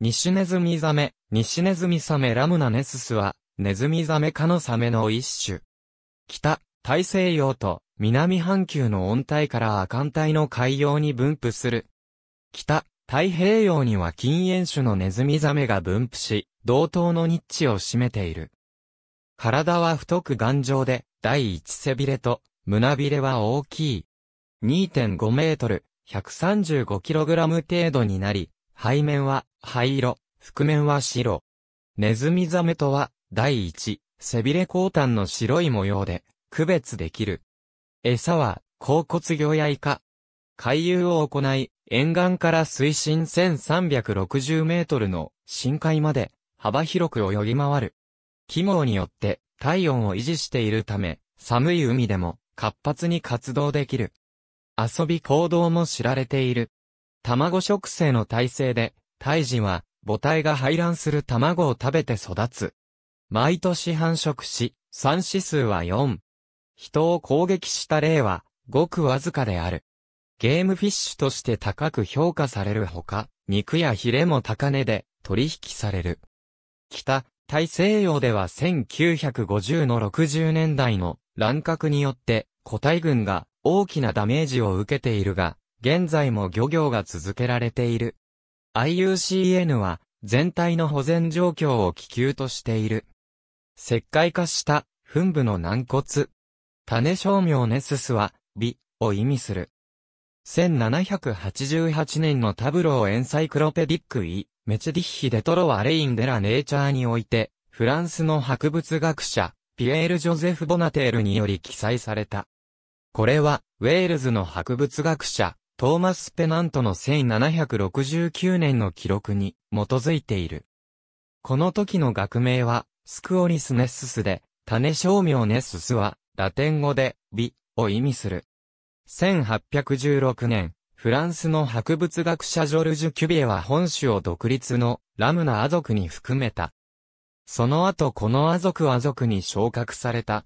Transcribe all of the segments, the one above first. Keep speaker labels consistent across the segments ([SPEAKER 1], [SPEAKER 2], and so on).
[SPEAKER 1] ニシネズミザメ、ニシネズミサメラムナネススは、ネズミザメ科のサメの一種。北、大西洋と南半球の温帯から亜寒帯の海洋に分布する。北、太平洋には禁煙種のネズミザメが分布し、同等のニッチを占めている。体は太く頑丈で、第一背びれと胸びれは大きい。2.5メートル、135キログラム程度になり、背面は灰色、覆面は白。ネズミザメとは、第一、背びれ後端の白い模様で、区別できる。餌は、甲骨魚やイカ。回遊を行い、沿岸から水深1360メートルの深海まで、幅広く泳ぎ回る。機能によって、体温を維持しているため、寒い海でも活発に活動できる。遊び行動も知られている。卵食性の体制で、胎児は母体が排卵する卵を食べて育つ。毎年繁殖し、産指数は4。人を攻撃した例は、ごくわずかである。ゲームフィッシュとして高く評価されるほか、肉やヒレも高値で取引される。北、大西洋では1950の60年代の乱獲によって個体群が大きなダメージを受けているが、現在も漁業が続けられている。IUCN は、全体の保全状況を気球としている。石灰化した、噴部の軟骨。種照明ネススは、美を意味する。1788年のタブローエンサイクロペディック・イ・メチェディッヒ・デトロワ・レイン・デラ・ネーチャーにおいて、フランスの博物学者、ピエール・ジョゼフ・ボナテールにより記載された。これは、ウェールズの博物学者、トーマス・ペナントの1769年の記録に基づいている。この時の学名は、スクオリスネッススで、種商名ネッススは、ラテン語で、美を意味する。1816年、フランスの博物学者ジョルジュ・キュビエは本州を独立のラムナア族に含めた。その後このア族ア族に昇格された。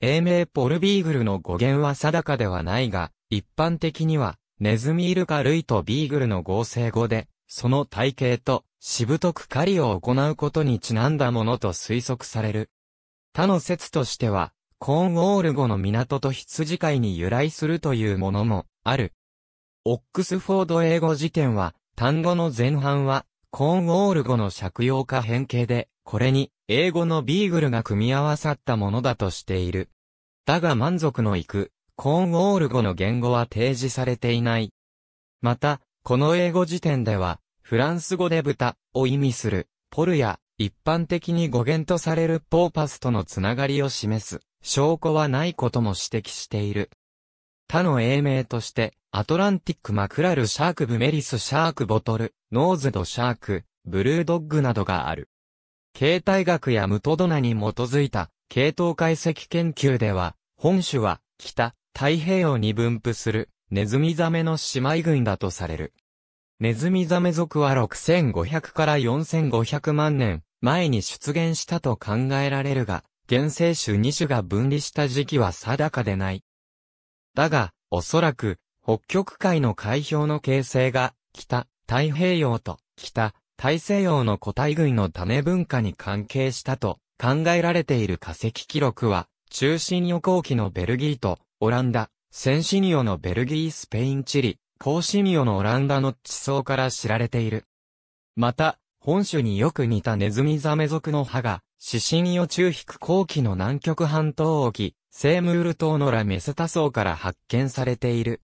[SPEAKER 1] 英名ポルビーグルの語源は定かではないが、一般的にはネズミイルカ類とビーグルの合成語で、その体型と、しぶとく狩りを行うことにちなんだものと推測される。他の説としては、コーンウォール語の港と羊飼いに由来するというものもある。オックスフォード英語辞典は、単語の前半は、コーンウォール語の借用か変形で、これに、英語のビーグルが組み合わさったものだとしている。だが満足のいく、コーンウォール語の言語は提示されていない。また、この英語辞典では、フランス語で豚を意味する、ポルや、一般的に語源とされるポーパスとのつながりを示す、証拠はないことも指摘している。他の英名として、アトランティックマクラルシャークブメリスシャークボトル、ノーズドシャーク、ブルードッグなどがある。形態学やムトドナに基づいた系統解析研究では、本種は北、太平洋に分布するネズミザメの姉妹群だとされる。ネズミザメ族は6500から4500万年前に出現したと考えられるが、原生種2種が分離した時期は定かでない。だが、おそらく、北極海の海氷の形成が、北、太平洋と、北、大西洋の個体群の種文化に関係したと考えられている化石記録は、中心予行機のベルギーと、オランダ、センシニオのベルギースペインチリ、コーシニオのオランダの地層から知られている。また、本種によく似たネズミザメ属の歯が、シシニオ中腹後期の南極半島沖、セームール島のラメセタ層から発見されている。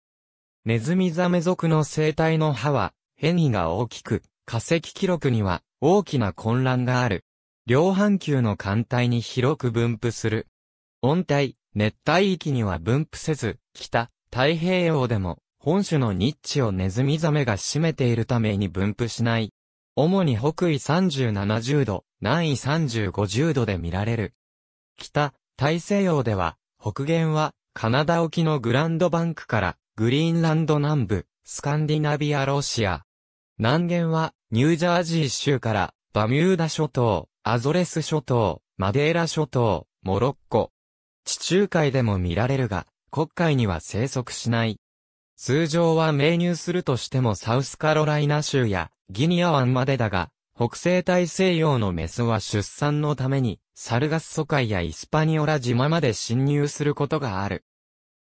[SPEAKER 1] ネズミザメ属の生態の歯は、変異が大きく、化石記録には大きな混乱がある。両半球の艦隊に広く分布する。温帯、熱帯域には分布せず、北、太平洋でも、本種のニッチをネズミザメが占めているために分布しない。主に北緯3070度、南緯3050度で見られる。北、大西洋では、北限は、カナダ沖のグランドバンクから、グリーンランド南部、スカンディナビアロシア。南限は、ニュージャージー州から、バミューダ諸島、アゾレス諸島、マデーラ諸島、モロッコ、地中海でも見られるが、黒海には生息しない。通常は命入するとしてもサウスカロライナ州やギニア湾までだが、北西大西洋のメスは出産のために、サルガッソ海やイスパニオラ島まで侵入することがある。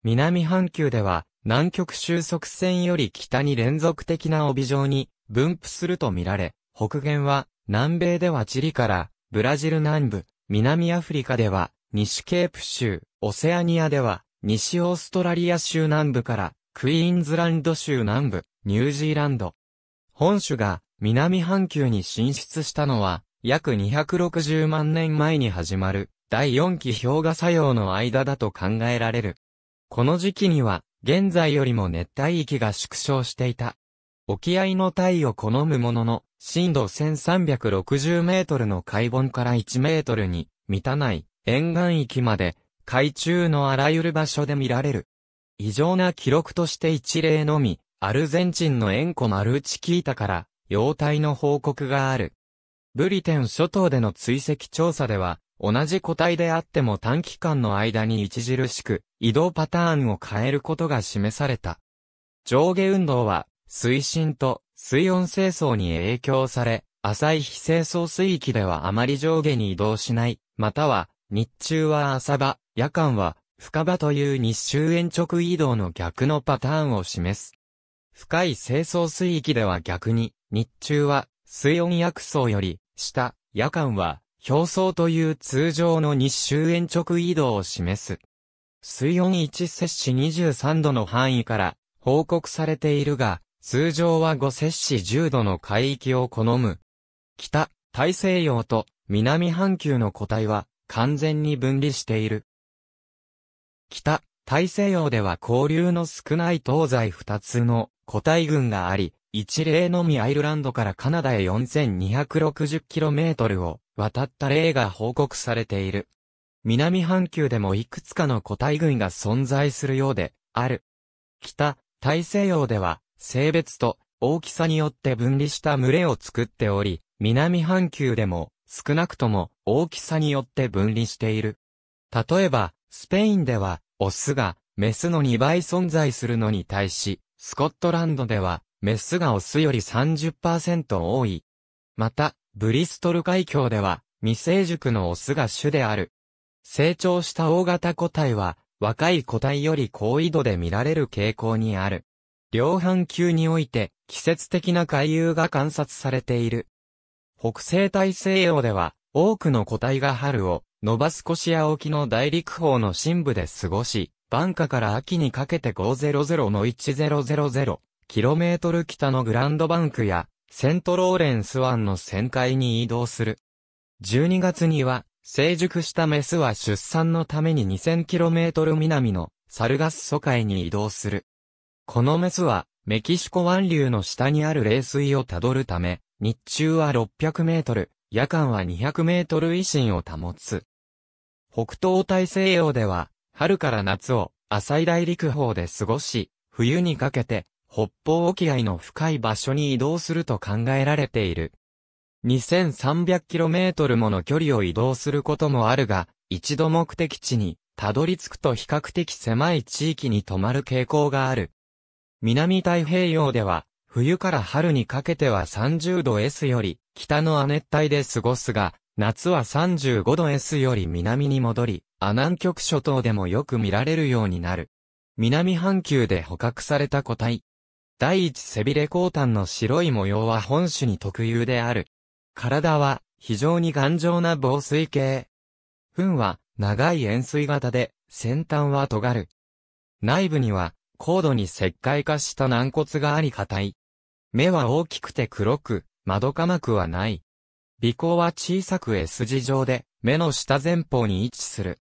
[SPEAKER 1] 南半球では、南極収束線より北に連続的な帯状に分布するとみられ、北限は、南米ではチリから、ブラジル南部、南アフリカでは、西ケープ州、オセアニアでは、西オーストラリア州南部から、クイーンズランド州南部、ニュージーランド。本州が南半球に進出したのは、約260万年前に始まる、第4期氷河作用の間だと考えられる。この時期には、現在よりも熱帯域が縮小していた。沖合のタを好むものの、深度1360メートルの海盆から1メートルに満たない沿岸域まで、海中のあらゆる場所で見られる。異常な記録として一例のみ、アルゼンチンのエンコマルチキータから、容態の報告がある。ブリテン諸島での追跡調査では、同じ個体であっても短期間の間に著しく移動パターンを変えることが示された。上下運動は水深と水温清掃に影響され、浅い非清掃水域ではあまり上下に移動しない、または日中は朝場、夜間は深場という日周延直移動の逆のパターンを示す。深い清掃水域では逆に、日中は水温薬層より下、夜間は表層という通常の日周延直移動を示す。水温1摂氏23度の範囲から報告されているが、通常は5摂氏10度の海域を好む。北、大西洋と南半球の個体は完全に分離している。北、大西洋では交流の少ない東西二つの個体群があり、一例のみアイルランドからカナダへ 4260km を渡った例が報告されている。南半球でもいくつかの個体群が存在するようで、ある。北、大西洋では、性別と大きさによって分離した群れを作っており、南半球でも、少なくとも、大きさによって分離している。例えば、スペインでは、オスが、メスの2倍存在するのに対し、スコットランドでは、メスがオスより30%多い。また、ブリストル海峡では、未成熟のオスが主である。成長した大型個体は、若い個体より高緯度で見られる傾向にある。両半球において、季節的な海流が観察されている。北西大西洋では、多くの個体が春を、ノバスコシア沖の大陸方の深部で過ごし、ンカから秋にかけて500の1 0 0 0トル北のグランドバンクや、セントローレンス湾の旋回に移動する。12月には、成熟したメスは出産のために 2000km 南のサルガス疎海に移動する。このメスは、メキシコ湾流の下にある冷水をたどるため、日中は600メートル、夜間は200メートル以新を保つ。北東大西洋では、春から夏を浅い大陸方で過ごし、冬にかけて北方沖合の深い場所に移動すると考えられている。2 3 0 0キロメートルもの距離を移動することもあるが、一度目的地にたどり着くと比較的狭い地域に泊まる傾向がある。南太平洋では冬から春にかけては30度 S より北の亜熱帯で過ごすが、夏は35度 S より南に戻り、亜南極諸島でもよく見られるようになる。南半球で捕獲された個体。第一背びれ鋼炭の白い模様は本種に特有である。体は非常に頑丈な防水系。糞は長い円錐型で先端は尖る。内部には高度に石灰化した軟骨があり硬い。目は大きくて黒く、窓か膜くはない。鼻孔は小さく S 字状で、目の下前方に位置する。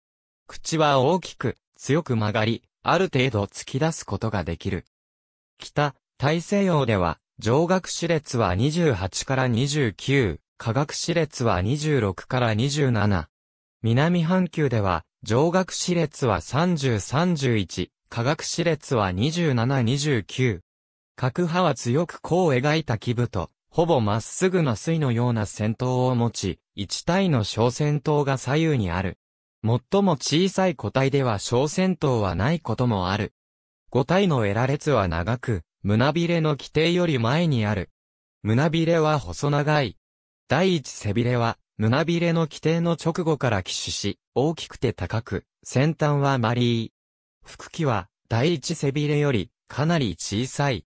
[SPEAKER 1] 口は大きく、強く曲がり、ある程度突き出すことができる。北、大西洋では、上学歯列は28から29、下学歯列は26から27。南半球では、上学歯列は30、31、下学歯列は27、29、各派は強く弧を描いた基部と、ほぼまっすぐな水のような戦闘を持ち、一体の小戦闘が左右にある。最も小さい個体では小戦闘はないこともある。五体の得ら列は長く、胸びれの規定より前にある。胸びれは細長い。第一背びれは、胸びれの規定の直後から起死し、大きくて高く、先端はマリー。腹器は、第一背びれより、かなり小さい。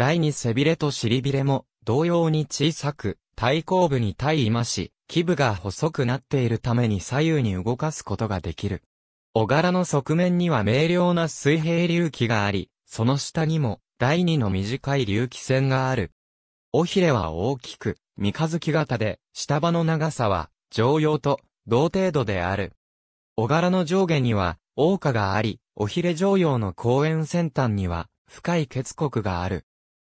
[SPEAKER 1] 第二背びれと尻びれも同様に小さく、対抗部に対今し、基部が細くなっているために左右に動かすことができる。小柄の側面には明瞭な水平隆起があり、その下にも第二の短い隆起線がある。尾ひれは大きく、三日月型で、下場の長さは常用と同程度である。小柄の上下には、桜花があり、尾ひれ常用の公園先端には、深い結国がある。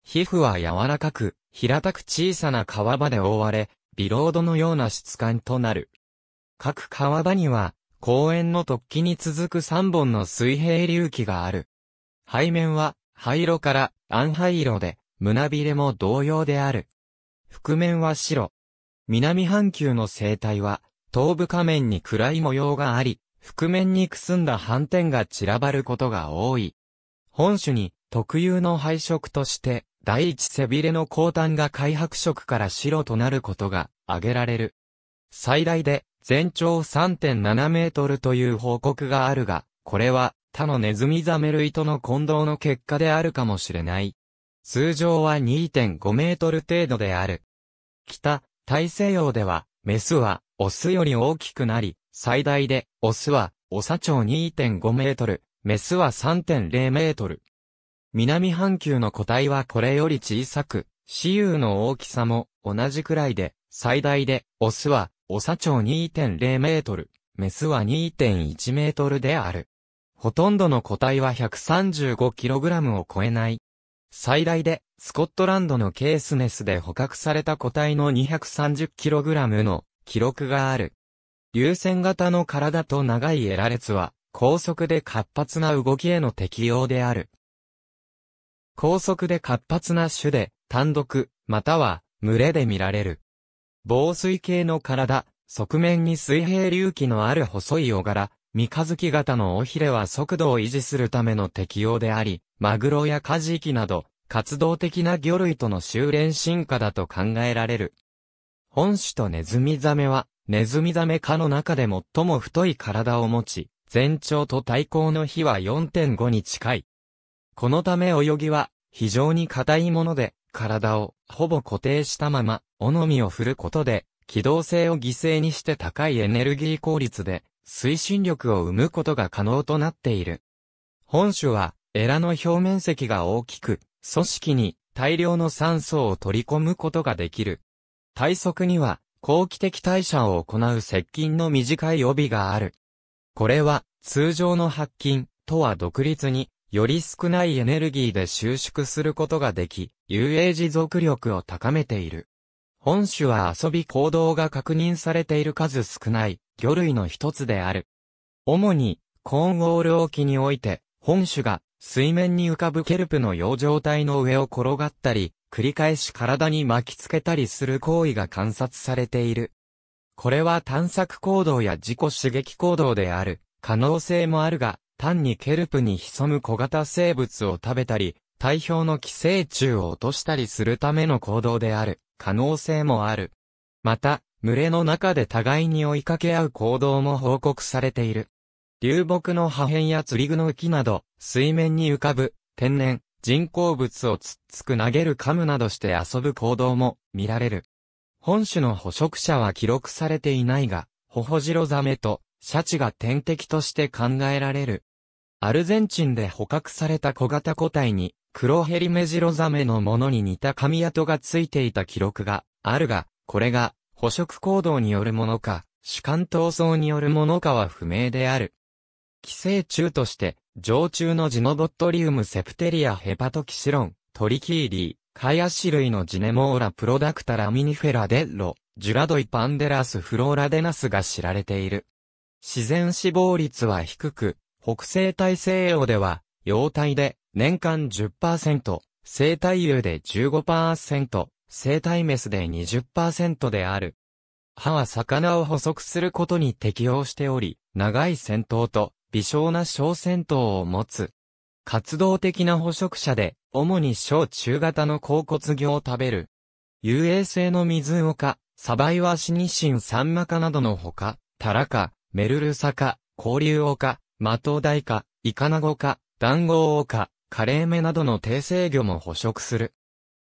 [SPEAKER 1] 皮膚は柔らかく、平たく小さな皮場で覆われ、ビロードのような質感となる。各皮場には、公園の突起に続く3本の水平隆起がある。背面は、灰色から暗灰色で、胸びれも同様である。覆面は白。南半球の生態は、頭部下面に暗い模様があり、覆面にくすんだ斑点が散らばることが多い。本種に特有の配色として、第一背びれの後端が開白色から白となることが挙げられる。最大で全長3.7メートルという報告があるが、これは他のネズミザメ類との混同の結果であるかもしれない。通常は2.5メートル程度である。北、大西洋では、メスは、オスより大きくなり、最大で、オスは、オサ長2.5メートル、メスは3.0メートル。南半球の個体はこれより小さく、雌雄の大きさも同じくらいで、最大で、オスは、オ長長2.0メートル、メスは2.1メートルである。ほとんどの個体は1 3 5ラムを超えない。最大で、スコットランドのケースネスで捕獲された個体の2 3 0ラムの記録がある。流線型の体と長いエラ列は、高速で活発な動きへの適応である。高速で活発な種で、単独、または、群れで見られる。防水系の体、側面に水平隆起のある細い小柄、三日月型の尾ひれは速度を維持するための適用であり、マグロやカジキなど、活動的な魚類との修練進化だと考えられる。本種とネズミザメは、ネズミザメ科の中で最も太い体を持ち、全長と体高の比は4.5に近い。このため泳ぎは、非常に硬いもので、体をほぼ固定したまま、斧みを振ることで、機動性を犠牲にして高いエネルギー効率で、推進力を生むことが可能となっている。本種は、エラの表面積が大きく、組織に大量の酸素を取り込むことができる。体側には、後期的代謝を行う接近の短い帯がある。これは、通常の白筋とは独立に、より少ないエネルギーで収縮することができ、遊泳持続力を高めている。本種は遊び行動が確認されている数少ない、魚類の一つである。主に、コーンウォール沖において、本種が水面に浮かぶケルプの養生体の上を転がったり、繰り返し体に巻きつけたりする行為が観察されている。これは探索行動や自己刺激行動である可能性もあるが、単にケルプに潜む小型生物を食べたり、体表の寄生虫を落としたりするための行動である可能性もある。また、群れの中で互いに追いかけ合う行動も報告されている。流木の破片や釣り具の浮きなど、水面に浮かぶ、天然、人工物をつっつく投げる噛むなどして遊ぶ行動も見られる。本種の捕食者は記録されていないが、ホホジロザメとシャチが天敵として考えられる。アルゼンチンで捕獲された小型個体に、黒ヘリメジロザメのものに似た髪跡がついていた記録があるが、これが捕食行動によるものか、主観闘争によるものかは不明である。寄生虫として、常駐のジノボットリウムセプテリアヘパトキシロン、トリキーリー、カヤシ類のジネモーラプロダクタラミニフェラデッロ、ジュラドイパンデラスフローラデナスが知られている。自然死亡率は低く、北西大西洋では、洋体で年間10%、生体油で15%、生体メスで20%である。歯は魚を捕捉することに適応しており、長い戦闘と微小な小戦闘を持つ。活動的な捕食者で、主に小中型の甲骨魚を食べる。遊泳性の水岡、サバイワシニシンサンマカなどのほか、タラカ、メルルサ科、交流丘、マトウダイカ、イカナゴカ、ダンゴウオカ、カレーメなどの低生魚も捕食する。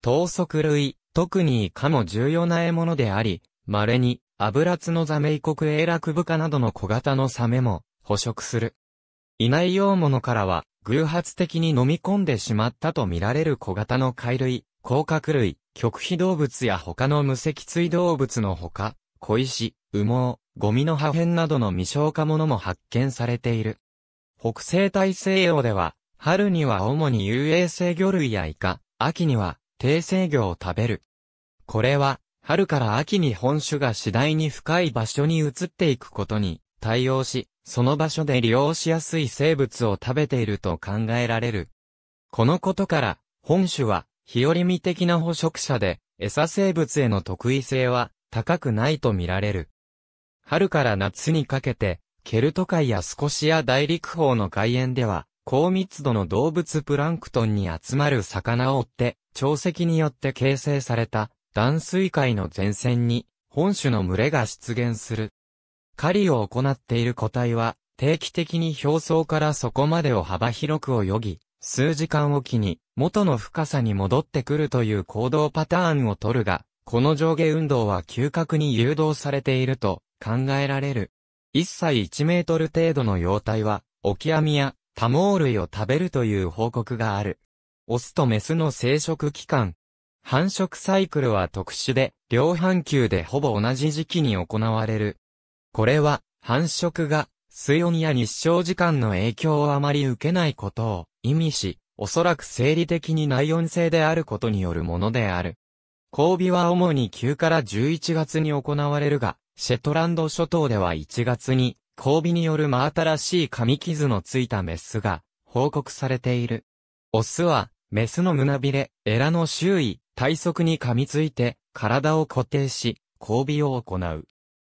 [SPEAKER 1] 等足類、特にイカも重要な獲物であり、稀に、アブラツノザメイコクエーラクブカなどの小型のサメも捕食する。いないようものからは、偶発的に飲み込んでしまったと見られる小型の貝類、甲殻類、極秘動物や他の無脊椎動物のほか、小石、羽毛、ゴミの破片などの未消化物も発見されている。北西大西洋では、春には主に遊泳性魚類やイカ、秋には低生魚を食べる。これは、春から秋に本種が次第に深い場所に移っていくことに対応し、その場所で利用しやすい生物を食べていると考えられる。このことから、本種は、日和見的な捕食者で、餌生物への特異性は高くないと見られる。春から夏にかけて、ケルト海やスコシア大陸方の海沿では、高密度の動物プランクトンに集まる魚を追って、潮汐によって形成された断水界の前線に本種の群れが出現する。狩りを行っている個体は定期的に表層からそこまでを幅広く泳ぎ、数時間おきに元の深さに戻ってくるという行動パターンをとるが、この上下運動は嗅覚に誘導されていると考えられる。一切1メートル程度の幼体は、オキアミや多毛類を食べるという報告がある。オスとメスの生殖期間。繁殖サイクルは特殊で、両半球でほぼ同じ時期に行われる。これは、繁殖が、水温や日照時間の影響をあまり受けないことを意味し、おそらく生理的に内温性であることによるものである。交尾は主に9から11月に行われるが、シェトランド諸島では1月に、交尾による真新しい髪傷のついたメスが、報告されている。オスは、メスの胸びれ、エラの周囲、体側に噛みついて、体を固定し、交尾を行う。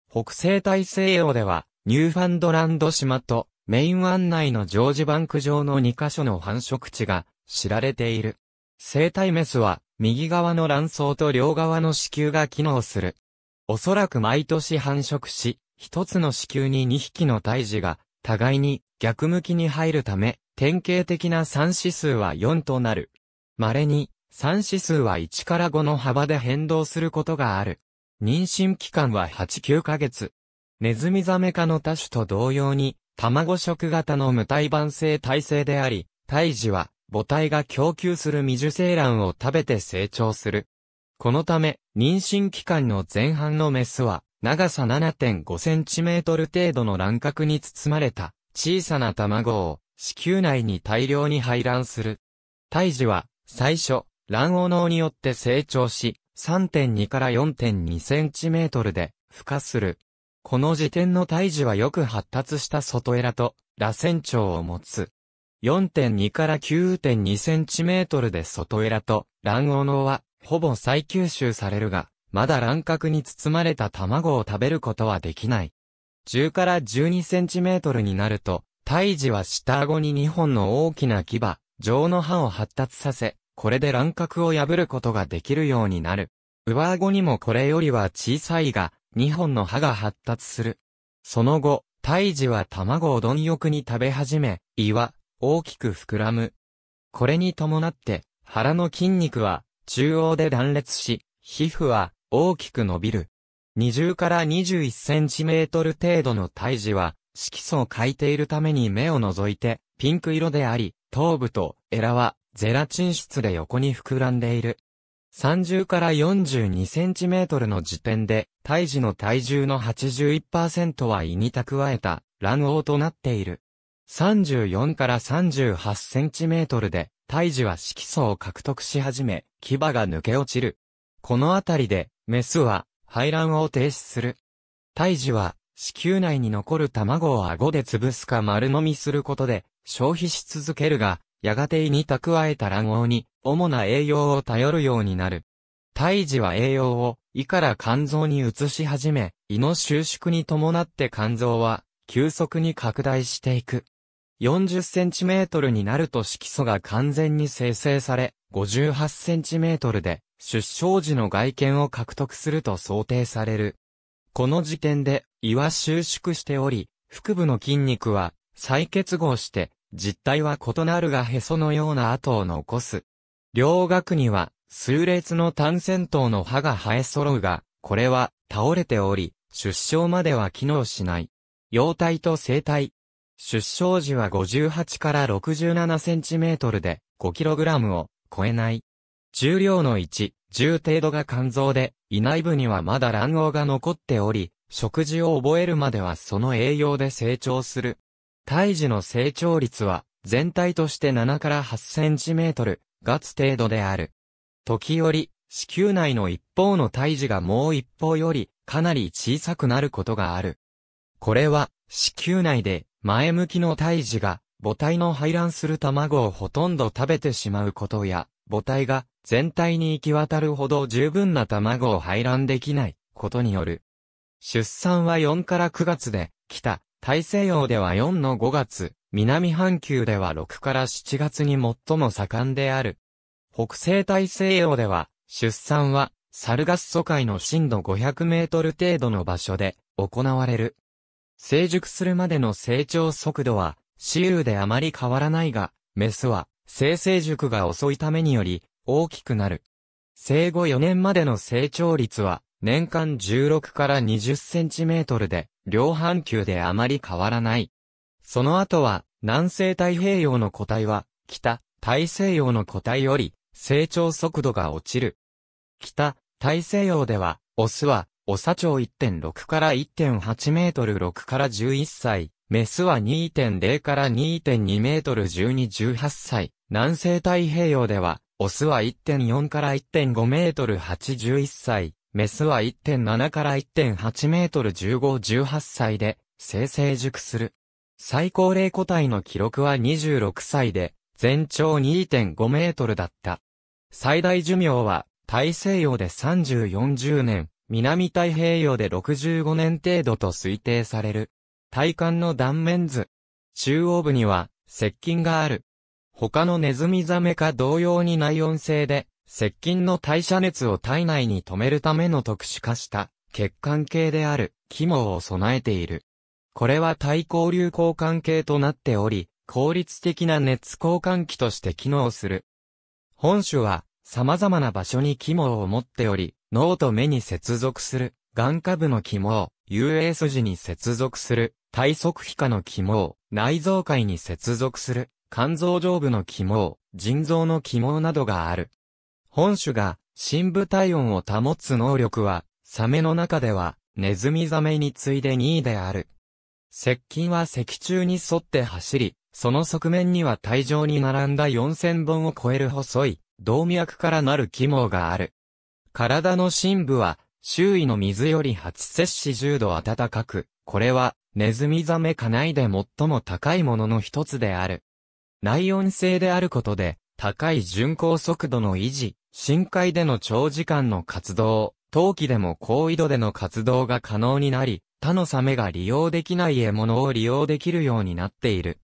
[SPEAKER 1] 北西大西洋では、ニューファンドランド島と、メイン湾内のジョージバンク上の2カ所の繁殖地が知られている。生体メスは、右側の卵巣と両側の子宮が機能する。おそらく毎年繁殖し、一つの子宮に2匹の胎児が、互いに逆向きに入るため、典型的な三指数は4となる。稀に、三指数は1から5の幅で変動することがある。妊娠期間は8、9ヶ月。ネズミザメ科の多種と同様に、卵食型の無胎盤性体制であり、胎児は母体が供給する未受精卵を食べて成長する。このため、妊娠期間の前半のメスは、長さ7.5センチメートル程度の卵殻に包まれた、小さな卵を、子宮内に大量に排卵する。胎児は、最初、卵黄脳によって成長し、3.2から4.2センチメートルで、孵化する。この時点の胎児はよく発達した外エラと、螺旋腸を持つ。4.2から9.2センチメートルで外エラと、卵黄脳は、ほぼ再吸収されるが、まだ乱獲に包まれた卵を食べることはできない。10から12センチメートルになると、胎児は下顎に2本の大きな牙、上の歯を発達させ、これで乱獲を破ることができるようになる。上顎にもこれよりは小さいが、2本の歯が発達する。その後、胎児は卵を貪欲に食べ始め、胃は大きく膨らむ。これに伴って、腹の筋肉は中央で断裂し、皮膚は大きく伸びる。20から21センチメートル程度の胎児は、色素を欠いているために目を除いて、ピンク色であり、頭部とエラはゼラチン質で横に膨らんでいる。30から42センチメートルの時点で、胎児の体重の81%は胃に蓄えた卵黄となっている。34から38センチメートルで、胎児は色素を獲得し始め、牙が抜け落ちる。このあたりで、メスは、排卵を停止する。胎児は、子宮内に残る卵を顎で潰すか丸飲みすることで、消費し続けるが、やがて胃に蓄えた卵黄に、主な栄養を頼るようになる。胎児は栄養を胃から肝臓に移し始め、胃の収縮に伴って肝臓は急速に拡大していく。40cm になると色素が完全に生成され、58cm で出生時の外見を獲得すると想定される。この時点で胃は収縮しており、腹部の筋肉は再結合して実態は異なるがへそのような跡を残す。両顎には数列の単線頭の歯が生え揃うが、これは倒れており、出生までは機能しない。幼体と生体、出生時は58から67センチメートルで、5キログラムを超えない。重量の1、10程度が肝臓で、胃内部にはまだ卵黄が残っており、食事を覚えるまではその栄養で成長する。胎児の成長率は、全体として7から8センチメートル、月程度である。時折、子宮内の一方の胎児がもう一方より、かなり小さくなることがある。これは、子宮内で前向きの胎児が母体の排卵する卵をほとんど食べてしまうことや、母体が全体に行き渡るほど十分な卵を排卵できないことによる。出産は4から9月で、北、大西洋では4の5月、南半球では6から7月に最も盛んである。北西大西洋では、出産は、サルガッソ海の深度500メートル程度の場所で行われる。成熟するまでの成長速度は、雌雄であまり変わらないが、メスは、性成熟が遅いためにより、大きくなる。生後4年までの成長率は、年間16から20センチメートルで、両半球であまり変わらない。その後は、南西太平洋の個体は、北、大西洋の個体より、成長速度が落ちる。北、大西洋では、オスは、おさ長1.6から1.8メートル6から11歳、メスは2.0から2.2メートル12、18歳、南西太平洋では、オスは1.4から1.5メートル8、11歳、メスは1.7から1.8メートル15、18歳で、生成熟する。最高齢個体の記録は26歳で、全長2.5メートルだった。最大寿命は、大西洋で30、40年、南太平洋で65年程度と推定される。体幹の断面図。中央部には、接近がある。他のネズミザメか同様に内温性で、接近の代謝熱を体内に止めるための特殊化した血管系である肝を備えている。これは対交流交換系となっており、効率的な熱交換器として機能する。本種は様々な場所に肝を持っており、脳と目に接続する、眼下部の肝を、遊泳筋に接続する、体側皮下の肝を、内臓界に接続する、肝臓上部の肝を、腎臓の肝などがある。本種が、深部体温を保つ能力は、サメの中では、ネズミザメに次いで2位である。接近は脊柱に沿って走り、その側面には体上に並んだ4000本を超える細い、動脈からなる肝がある。体の深部は、周囲の水より8摂氏10度暖かく、これは、ネズミザメ科内で最も高いものの一つである。内温性であることで、高い巡航速度の維持、深海での長時間の活動、冬季でも高緯度での活動が可能になり、他のサメが利用できない獲物を利用できるようになっている。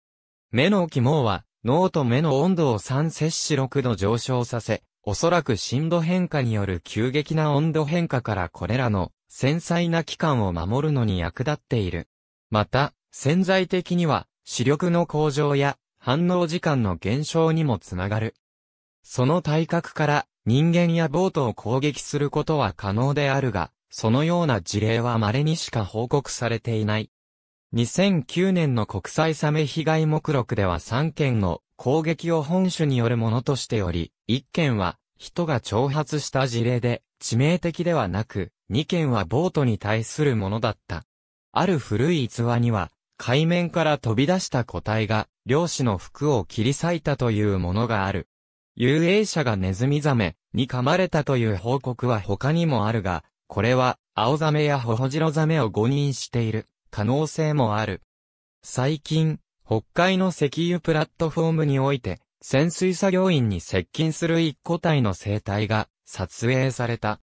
[SPEAKER 1] 目の肝は、脳と目の温度を3摂氏6度上昇させ、おそらく震度変化による急激な温度変化からこれらの繊細な器官を守るのに役立っている。また、潜在的には視力の向上や反応時間の減少にもつながる。その体格から人間やボートを攻撃することは可能であるが、そのような事例は稀にしか報告されていない。2009年の国際サメ被害目録では3件の攻撃を本種によるものとしており、一件は人が挑発した事例で致命的ではなく、二件はボートに対するものだった。ある古い逸話には、海面から飛び出した個体が、漁師の服を切り裂いたというものがある。遊泳者がネズミザメに噛まれたという報告は他にもあるが、これは青ザメやホホジロザメを誤認している可能性もある。最近、北海の石油プラットフォームにおいて、潜水作業員に接近する一個体の生態が撮影された。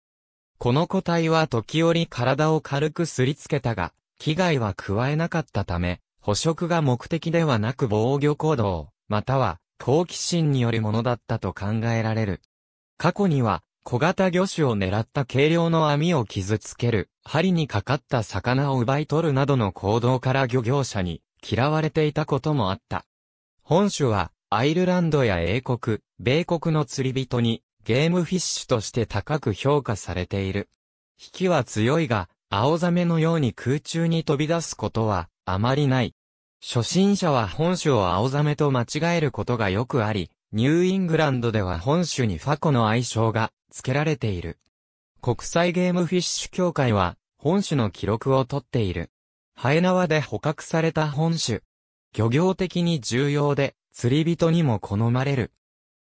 [SPEAKER 1] この個体は時折体を軽くすりつけたが、危害は加えなかったため、捕食が目的ではなく防御行動、または好奇心によるものだったと考えられる。過去には、小型魚種を狙った軽量の網を傷つける、針にかかった魚を奪い取るなどの行動から漁業者に嫌われていたこともあった。本種は、アイルランドや英国、米国の釣り人に、ゲームフィッシュとして高く評価されている。引きは強いが、青ザメのように空中に飛び出すことは、あまりない。初心者は本種を青ザメと間違えることがよくあり、ニューイングランドでは本種にファコの愛称が付けられている。国際ゲームフィッシュ協会は、本種の記録を取っている。ハエ縄で捕獲された本種。漁業的に重要で、釣り人にも好まれる。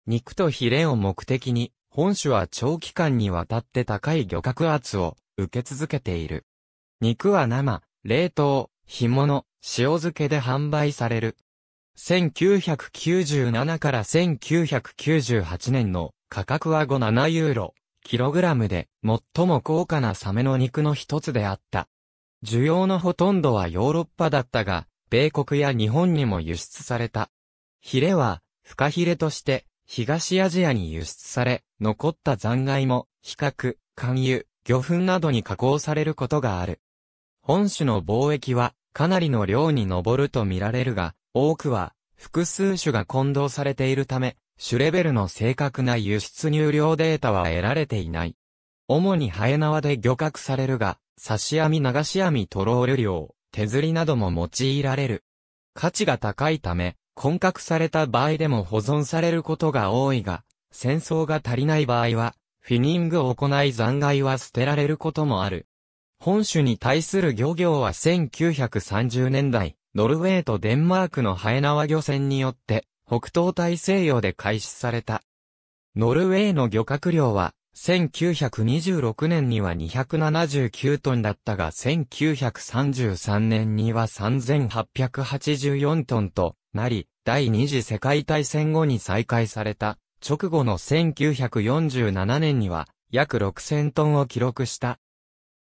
[SPEAKER 1] 肉とヒレを目的に、本種は長期間にわたって高い漁獲圧を受け続けている。肉は生、冷凍、干物、塩漬けで販売される。1997から1998年の価格は5、7ユーロ、キログラムで最も高価なサメの肉の一つであった。需要のほとんどはヨーロッパだったが、米国や日本にも輸出された。ヒレは、フカヒレとして、東アジアに輸出され、残った残骸も、比較、勧誘、魚粉などに加工されることがある。本種の貿易は、かなりの量に上ると見られるが、多くは、複数種が混同されているため、種レベルの正確な輸出入量データは得られていない。主にハエ縄で漁獲されるが、刺し網流し網トロール漁、手釣りなども用いられる。価値が高いため、混獲された場合でも保存されることが多いが、戦争が足りない場合は、フィニングを行い残骸は捨てられることもある。本種に対する漁業は1930年代、ノルウェーとデンマークのハエ縄漁船によって、北東大西洋で開始された。ノルウェーの漁獲量は、1926年には279トンだったが1933年には3884トンとなり、第二次世界大戦後に再開された直後の1947年には約6000トンを記録した。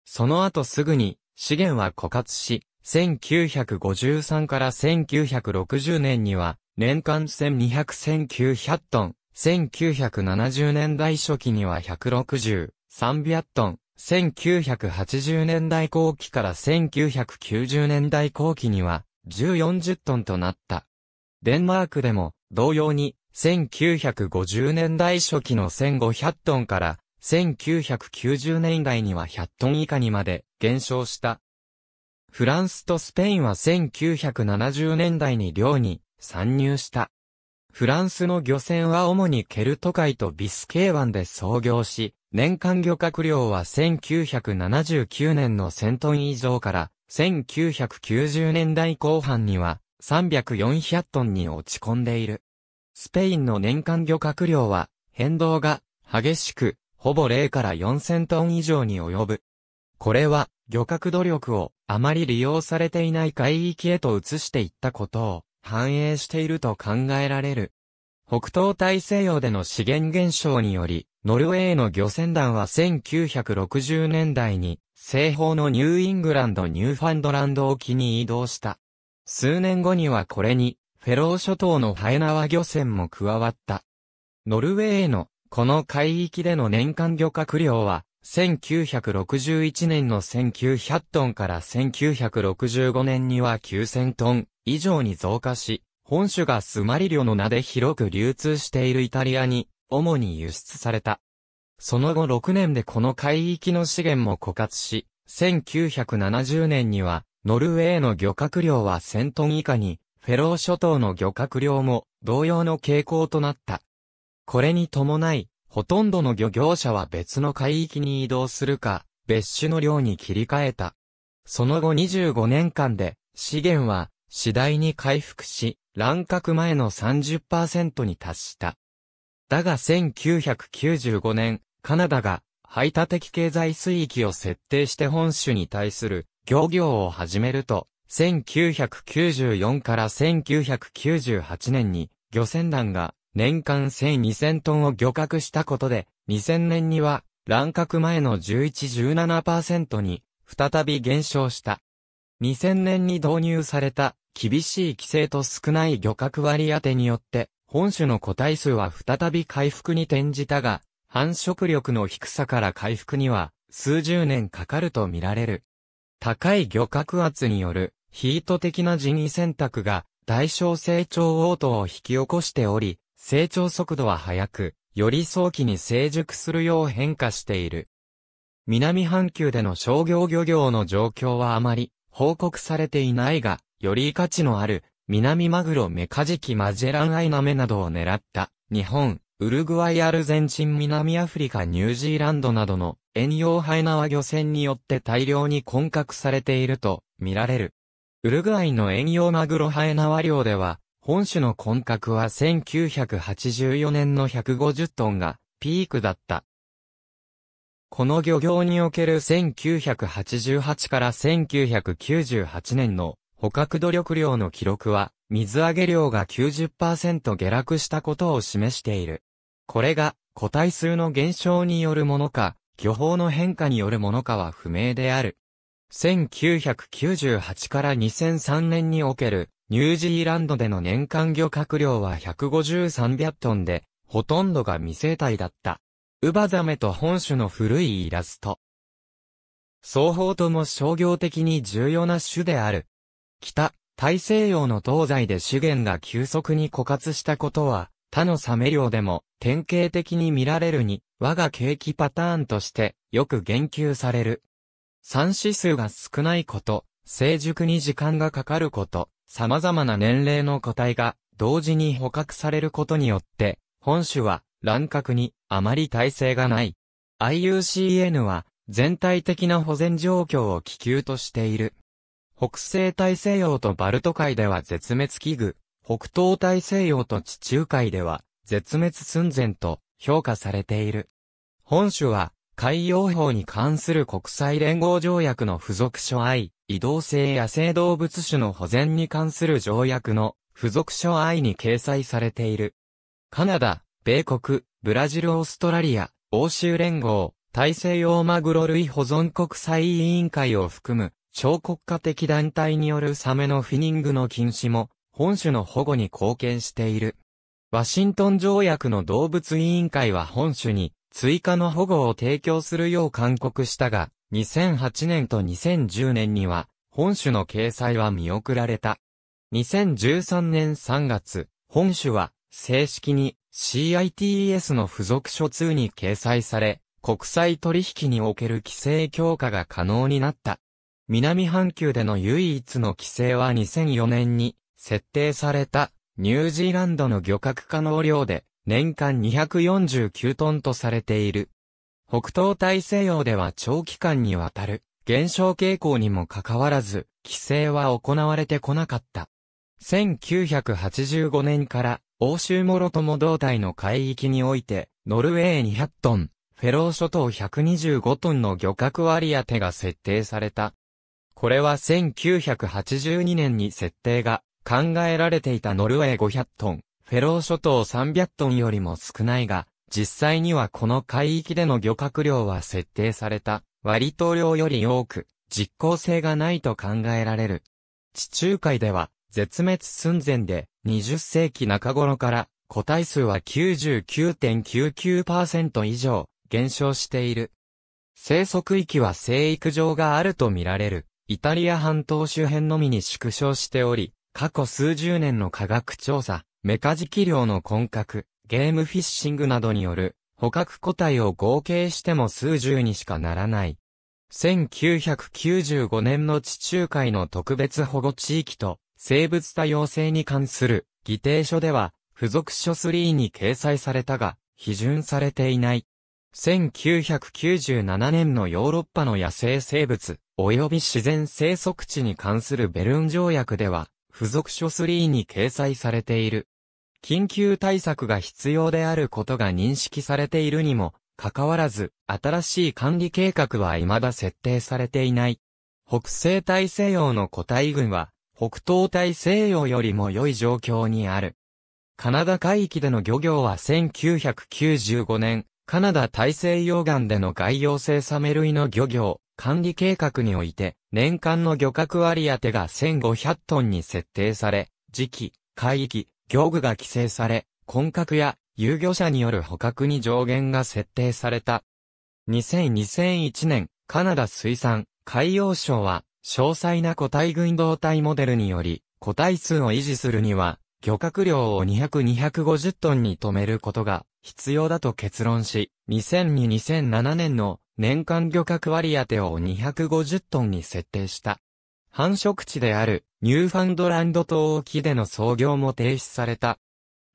[SPEAKER 1] その後すぐに資源は枯渇し、1953から1960年には年間1200-1900トン、1970年代初期には160、300トン、1980年代後期から1990年代後期には1040トンとなった。デンマークでも同様に1950年代初期の1500トンから1990年代には100トン以下にまで減少した。フランスとスペインは1970年代に漁に参入した。フランスの漁船は主にケルト海とビスケー湾で操業し、年間漁獲量は1979年の1000トン以上から、1990年代後半には300-400トンに落ち込んでいる。スペインの年間漁獲量は変動が激しく、ほぼ0から4000トン以上に及ぶ。これは漁獲努力をあまり利用されていない海域へと移していったことを反映していると考えられる。北東大西洋での資源減少により、ノルウェーの漁船団は1960年代に、西方のニューイングランド・ニューファンドランド沖に移動した。数年後にはこれに、フェロー諸島のハエナワ漁船も加わった。ノルウェーの、この海域での年間漁獲量は、1961年の1900トンから1965年には9000トン、以上に増加し、本種がスマリリョの名で広く流通しているイタリアに、主に輸出された。その後6年でこの海域の資源も枯渇し、1970年には、ノルウェーの漁獲量は1000トン以下に、フェロー諸島の漁獲量も同様の傾向となった。これに伴い、ほとんどの漁業者は別の海域に移動するか、別種の漁に切り替えた。その後25年間で、資源は次第に回復し、乱獲前の30%に達した。だが1995年、カナダが排他的経済水域を設定して本州に対する漁業を始めると、1994から1998年に漁船団が年間1 2 0 0 0トンを漁獲したことで、2000年には乱獲前の11-17%に再び減少した。2000年に導入された厳しい規制と少ない漁獲割当てによって、本種の個体数は再び回復に転じたが、繁殖力の低さから回復には数十年かかると見られる。高い漁獲圧によるヒート的な人為選択が大小成長応答を引き起こしており、成長速度は速く、より早期に成熟するよう変化している。南半球での商業漁業の状況はあまり報告されていないが、より価値のある、南マグロメカジキマジェランアイナメなどを狙った、日本、ウルグアイアルゼンチン南アフリカニュージーランドなどの遠洋ハエナワ漁船によって大量に混獲されていると見られる。ウルグアイの遠洋マグロハエナワ漁では、本種の混獲は1984年の150トンがピークだった。この漁業における1988から1998年の捕獲努力量の記録は、水揚げ量が90%下落したことを示している。これが、個体数の減少によるものか、漁法の変化によるものかは不明である。1998から2003年における、ニュージーランドでの年間漁獲量は15300トンで、ほとんどが未生態だった。ウバザメと本種の古いイラスト。双方とも商業的に重要な種である。北、大西洋の東西で資源が急速に枯渇したことは、他のサメ漁でも典型的に見られるに、我が景気パターンとしてよく言及される。産子数が少ないこと、成熟に時間がかかること、様々な年齢の個体が同時に捕獲されることによって、本種は乱獲にあまり耐性がない。IUCN は、全体的な保全状況を気球としている。北西大西洋とバルト海では絶滅危惧、北東大西洋と地中海では絶滅寸前と評価されている。本種は海洋法に関する国際連合条約の付属書 I、移動性野生動物種の保全に関する条約の付属書 I に掲載されている。カナダ、米国、ブラジルオーストラリア、欧州連合、大西洋マグロ類保存国際委員会を含む、小国家的団体によるサメのフィニングの禁止も、本種の保護に貢献している。ワシントン条約の動物委員会は本種に、追加の保護を提供するよう勧告したが、2008年と2010年には、本種の掲載は見送られた。2013年3月、本種は、正式に CITES の付属書2に掲載され、国際取引における規制強化が可能になった。南半球での唯一の規制は2004年に設定されたニュージーランドの漁獲可能量で年間249トンとされている。北東大西洋では長期間にわたる減少傾向にもかかわらず規制は行われてこなかった。1985年から欧州諸ろと同体の海域において、ノルウェー200トン、フェロー諸島125トンの漁獲割当てが設定された。これは1982年に設定が考えられていたノルウェー500トン、フェロー諸島300トンよりも少ないが、実際にはこの海域での漁獲量は設定された割と量より多く、実効性がないと考えられる。地中海では、絶滅寸前で、20世紀中頃から、個体数は99.99%以上、減少している。生息域は生育場があるとみられる、イタリア半島周辺のみに縮小しており、過去数十年の科学調査、メカジキ漁の根格、ゲームフィッシングなどによる、捕獲個体を合計しても数十にしかならない。1995年の地中海の特別保護地域と生物多様性に関する議定書では、付属書3に掲載されたが、批准されていない。1997年のヨーロッパの野生生物、及び自然生息地に関するベルン条約では、付属書3に掲載されている。緊急対策が必要であることが認識されているにも、かかわらず、新しい管理計画は未だ設定されていない。北西大西洋の個体群は、北東大西洋よりも良い状況にある。カナダ海域での漁業は1995年、カナダ大西洋岸での外洋生サメ類の漁業、管理計画において、年間の漁獲割り当てが1500トンに設定され、時期、海域、漁具が規制され、混獲や遊漁者による捕獲に上限が設定された。2 0 0 2001年、カナダ水産、海洋省は、詳細な個体群動体モデルにより、個体数を維持するには、漁獲量を200-250トンに止めることが必要だと結論し、2002-2007年の年間漁獲割当を250トンに設定した。繁殖地であるニューファンドランド島沖での操業も停止された。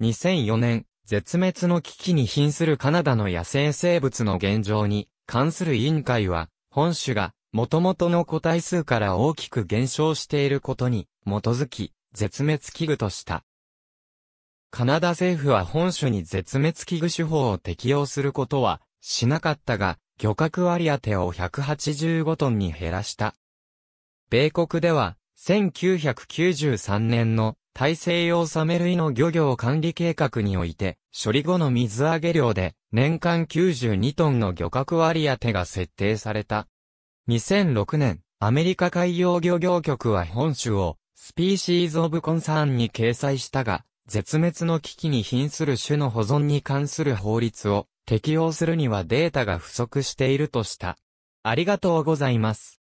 [SPEAKER 1] 2004年、絶滅の危機に瀕するカナダの野生生物の現状に関する委員会は、本種が元々の個体数から大きく減少していることに基づき、絶滅危惧とした。カナダ政府は本種に絶滅危惧手法を適用することはしなかったが、漁獲割当を185トンに減らした。米国では、1993年の大西洋サメ類の漁業管理計画において、処理後の水揚げ量で年間92トンの漁獲割当が設定された。2006年、アメリカ海洋漁業局は本種を、スピーシーズ・オブ・コンサーンに掲載したが、絶滅の危機に瀕する種の保存に関する法律を適用するにはデータが不足しているとした。ありがとうございます。